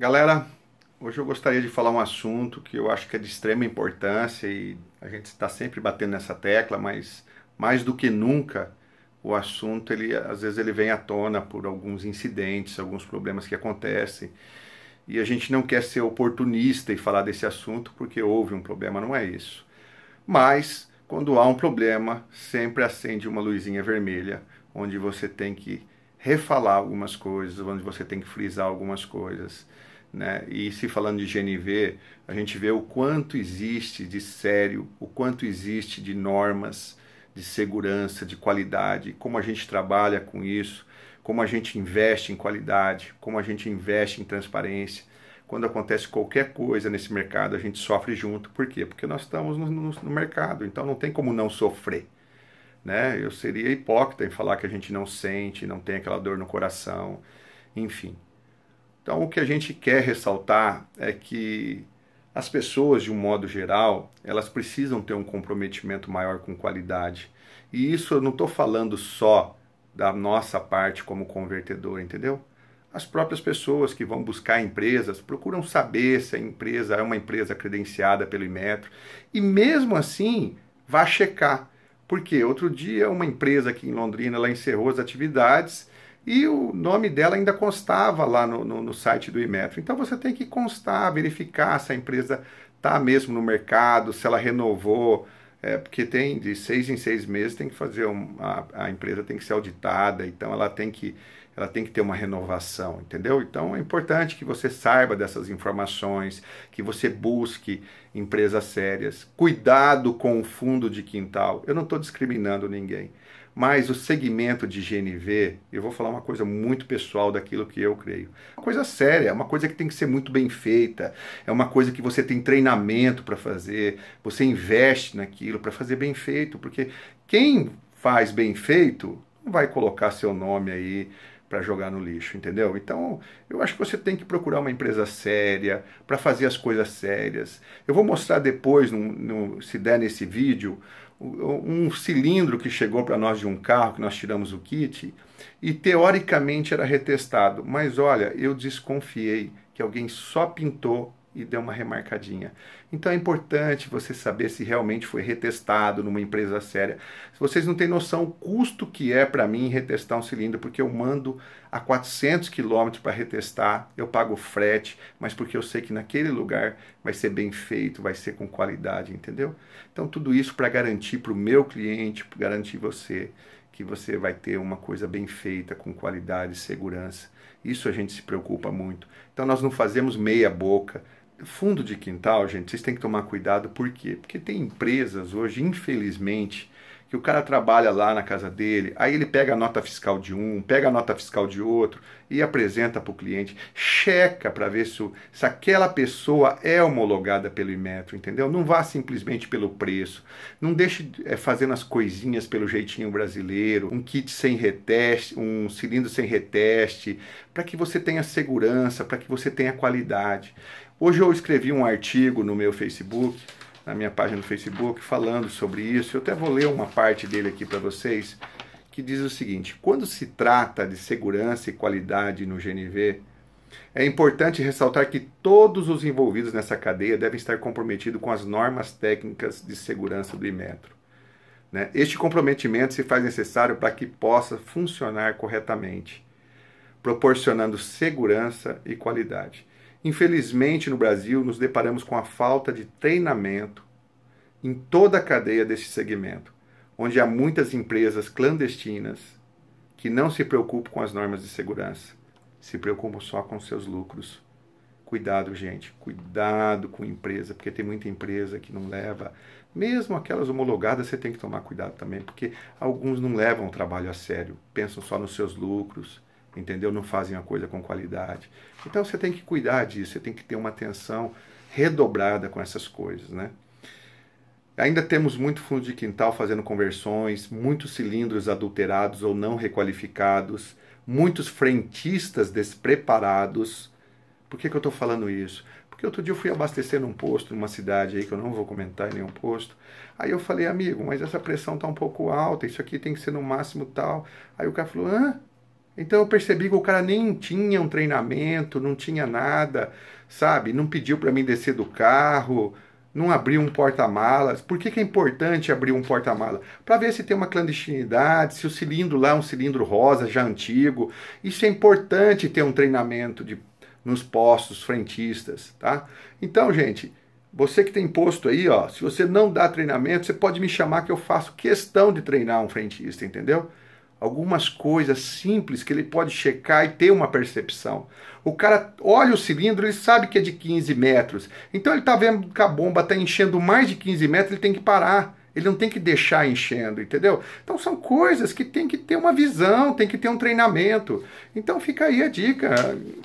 Galera, hoje eu gostaria de falar um assunto que eu acho que é de extrema importância e a gente está sempre batendo nessa tecla, mas mais do que nunca o assunto ele às vezes ele vem à tona por alguns incidentes, alguns problemas que acontecem e a gente não quer ser oportunista e falar desse assunto porque houve um problema, não é isso. Mas quando há um problema, sempre acende uma luzinha vermelha onde você tem que refalar algumas coisas, onde você tem que frisar algumas coisas. Né? E se falando de GNV, a gente vê o quanto existe de sério, o quanto existe de normas de segurança, de qualidade, como a gente trabalha com isso, como a gente investe em qualidade, como a gente investe em transparência. Quando acontece qualquer coisa nesse mercado, a gente sofre junto. Por quê? Porque nós estamos no, no, no mercado, então não tem como não sofrer né? Eu seria hipócrita em falar que a gente não sente, não tem aquela dor no coração, enfim. Então, o que a gente quer ressaltar é que as pessoas, de um modo geral, elas precisam ter um comprometimento maior com qualidade. E isso eu não estou falando só da nossa parte como convertedor, entendeu? As próprias pessoas que vão buscar empresas procuram saber se a empresa é uma empresa credenciada pelo Imetro e mesmo assim vá checar porque outro dia uma empresa aqui em Londrina ela encerrou as atividades e o nome dela ainda constava lá no, no, no site do Imetro. Então você tem que constar, verificar se a empresa está mesmo no mercado, se ela renovou, é, porque tem de seis em seis meses tem que fazer um, a, a empresa tem que ser auditada, então ela tem que ela tem que ter uma renovação, entendeu? Então é importante que você saiba dessas informações, que você busque empresas sérias. Cuidado com o fundo de quintal. Eu não estou discriminando ninguém, mas o segmento de GNV, eu vou falar uma coisa muito pessoal daquilo que eu creio. Uma coisa séria, é uma coisa que tem que ser muito bem feita, é uma coisa que você tem treinamento para fazer, você investe naquilo para fazer bem feito, porque quem faz bem feito não vai colocar seu nome aí para jogar no lixo, entendeu? Então, eu acho que você tem que procurar uma empresa séria para fazer as coisas sérias. Eu vou mostrar depois, no, no, se der nesse vídeo, um cilindro que chegou para nós de um carro, que nós tiramos o kit, e teoricamente era retestado. Mas olha, eu desconfiei que alguém só pintou e deu uma remarcadinha. Então é importante você saber se realmente foi retestado numa empresa séria. Vocês não têm noção o custo que é para mim retestar um cilindro, porque eu mando a 400 quilômetros para retestar, eu pago frete, mas porque eu sei que naquele lugar vai ser bem feito, vai ser com qualidade, entendeu? Então tudo isso para garantir para o meu cliente, garantir você que você vai ter uma coisa bem feita, com qualidade, segurança. Isso a gente se preocupa muito. Então nós não fazemos meia boca, fundo de quintal, gente, vocês têm que tomar cuidado, por quê? Porque tem empresas hoje, infelizmente, que o cara trabalha lá na casa dele, aí ele pega a nota fiscal de um, pega a nota fiscal de outro e apresenta para o cliente, checa para ver se, se aquela pessoa é homologada pelo Imetro, entendeu? Não vá simplesmente pelo preço, não deixe é, fazendo as coisinhas pelo jeitinho brasileiro, um kit sem reteste, um cilindro sem reteste, para que você tenha segurança, para que você tenha qualidade. Hoje eu escrevi um artigo no meu Facebook, na minha página do Facebook, falando sobre isso. Eu até vou ler uma parte dele aqui para vocês, que diz o seguinte: quando se trata de segurança e qualidade no GNV, é importante ressaltar que todos os envolvidos nessa cadeia devem estar comprometidos com as normas técnicas de segurança do Imetro. Né? Este comprometimento se faz necessário para que possa funcionar corretamente, proporcionando segurança e qualidade. Infelizmente, no Brasil, nos deparamos com a falta de treinamento em toda a cadeia desse segmento, onde há muitas empresas clandestinas que não se preocupam com as normas de segurança, se preocupam só com seus lucros. Cuidado, gente, cuidado com empresa, porque tem muita empresa que não leva, mesmo aquelas homologadas, você tem que tomar cuidado também, porque alguns não levam o trabalho a sério, pensam só nos seus lucros entendeu? Não fazem a coisa com qualidade. Então você tem que cuidar disso, você tem que ter uma atenção redobrada com essas coisas, né? Ainda temos muito fundo de quintal fazendo conversões, muitos cilindros adulterados ou não requalificados, muitos frentistas despreparados. Por que, que eu estou falando isso? Porque outro dia eu fui abastecer num posto, numa cidade aí, que eu não vou comentar em nenhum posto. Aí eu falei, amigo, mas essa pressão está um pouco alta, isso aqui tem que ser no máximo tal. Aí o cara falou, hã? Ah, então eu percebi que o cara nem tinha um treinamento, não tinha nada, sabe? Não pediu para mim descer do carro, não abriu um porta-malas. Por que, que é importante abrir um porta malas Para ver se tem uma clandestinidade, se o cilindro lá é um cilindro rosa já antigo. Isso é importante ter um treinamento de, nos postos frentistas, tá? Então, gente, você que tem posto aí, ó, se você não dá treinamento, você pode me chamar que eu faço questão de treinar um frentista, entendeu? algumas coisas simples que ele pode checar e ter uma percepção. O cara olha o cilindro, ele sabe que é de 15 metros. Então ele está vendo que a bomba está enchendo mais de 15 metros, ele tem que parar. Ele não tem que deixar enchendo, entendeu? Então são coisas que tem que ter uma visão, tem que ter um treinamento. Então fica aí a dica.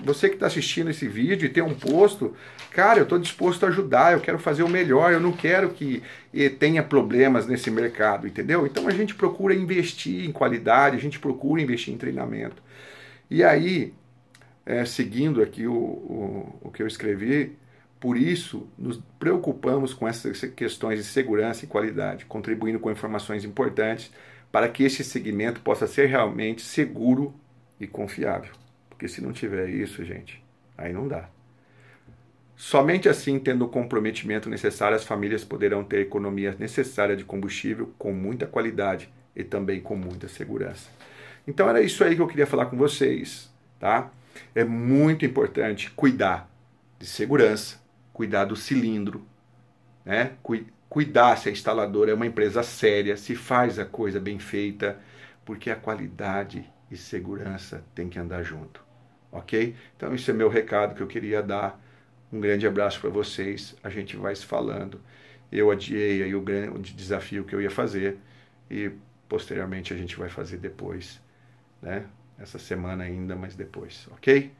Você que está assistindo esse vídeo e tem um posto, cara, eu estou disposto a ajudar, eu quero fazer o melhor, eu não quero que eh, tenha problemas nesse mercado, entendeu? Então a gente procura investir em qualidade, a gente procura investir em treinamento. E aí, é, seguindo aqui o, o, o que eu escrevi, por isso, nos preocupamos com essas questões de segurança e qualidade, contribuindo com informações importantes para que este segmento possa ser realmente seguro e confiável. Porque se não tiver isso, gente, aí não dá. Somente assim, tendo o comprometimento necessário, as famílias poderão ter a economia necessária de combustível com muita qualidade e também com muita segurança. Então era isso aí que eu queria falar com vocês, tá? É muito importante cuidar de segurança, cuidar do cilindro, né? cuidar se a é instaladora é uma empresa séria, se faz a coisa bem feita, porque a qualidade e segurança tem que andar junto, ok? Então esse é meu recado que eu queria dar. Um grande abraço para vocês. A gente vai se falando. Eu adiei aí o grande desafio que eu ia fazer e posteriormente a gente vai fazer depois, né? Essa semana ainda, mas depois, ok?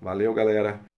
Valeu, galera.